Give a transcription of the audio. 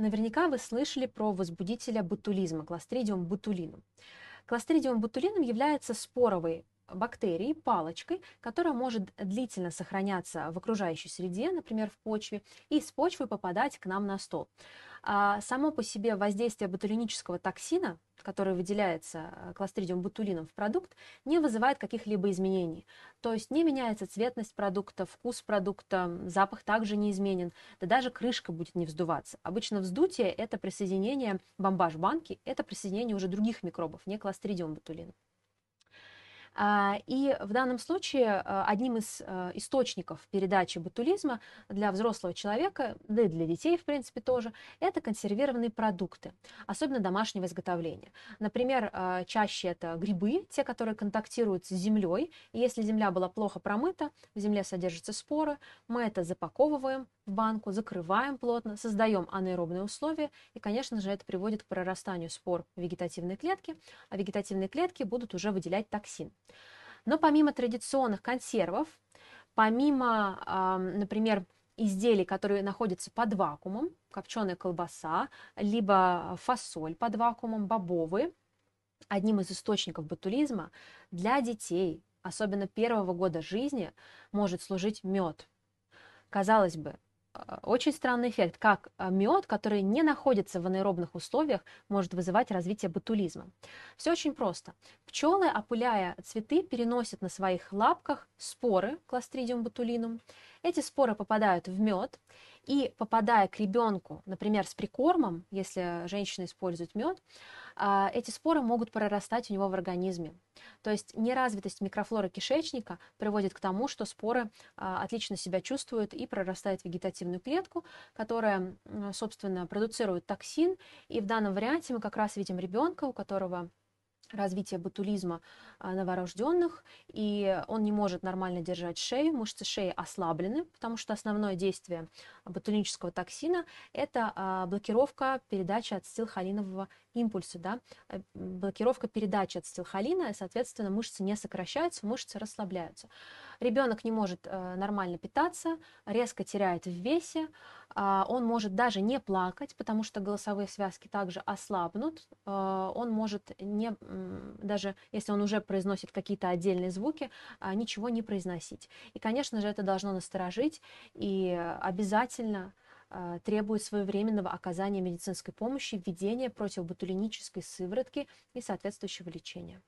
Наверняка вы слышали про возбудителя ботулизма, кластридиум ботулинум. Кластридиум ботулинум является споровой бактерий палочкой, которая может длительно сохраняться в окружающей среде, например, в почве, и с почвы попадать к нам на стол. А само по себе воздействие ботулинического токсина, который выделяется э, кластридиум ботулином в продукт, не вызывает каких-либо изменений. То есть не меняется цветность продукта, вкус продукта, запах также не изменен, да даже крышка будет не вздуваться. Обычно вздутие – это присоединение бомбаж банки, это присоединение уже других микробов, не кластридиум ботулина. А, и в данном случае а, одним из а, источников передачи ботулизма для взрослого человека, да и для детей, в принципе, тоже, это консервированные продукты, особенно домашнего изготовления. Например, чаще это грибы, те, которые контактируют с землей. если земля была плохо промыта, в земле содержатся споры, мы это запаковываем, банку, закрываем плотно, создаем анаэробные условия, и, конечно же, это приводит к прорастанию спор вегетативной клетки, а вегетативные клетки будут уже выделять токсин. Но помимо традиционных консервов, помимо, например, изделий, которые находятся под вакуумом, копченая колбаса, либо фасоль под вакуумом, бобовые, одним из источников ботулизма для детей, особенно первого года жизни, может служить мед. Казалось бы, а, очень странный эффект, как а, мед, который не находится в анаэробных условиях, может вызывать развитие ботулизма. Все очень просто. Пчелы, опыляя цветы, переносят на своих лапках споры кластридиум ботулинум. Эти споры попадают в мед, и попадая к ребенку, например, с прикормом, если женщина использует мед, а, эти споры могут прорастать у него в организме. То есть неразвитость микрофлоры кишечника приводит к тому, что споры а, отлично себя чувствуют и прорастает вегетативную клетку, которая, собственно, продуцирует токсин. И в данном варианте мы как раз видим ребенка, у которого развитие ботулизма а, новорожденных, и он не может нормально держать шею, мышцы шеи ослаблены, потому что основное действие ботулинического токсина – это а, блокировка передачи ацетилхолинового импульса, да? Э, блокировка передачи ацетилхолина, и, соответственно, мышцы не сокращаются, мышцы расслабляются. Ребенок не может э, нормально питаться, резко теряет в весе, а, он может даже не плакать, потому что голосовые связки также ослабнут, э, он может не даже если он уже произносит какие-то отдельные звуки, а, ничего не произносить. И, конечно же, это должно насторожить, и обязательно а, требует своевременного оказания медицинской помощи, введения противобутулинической сыворотки и соответствующего лечения.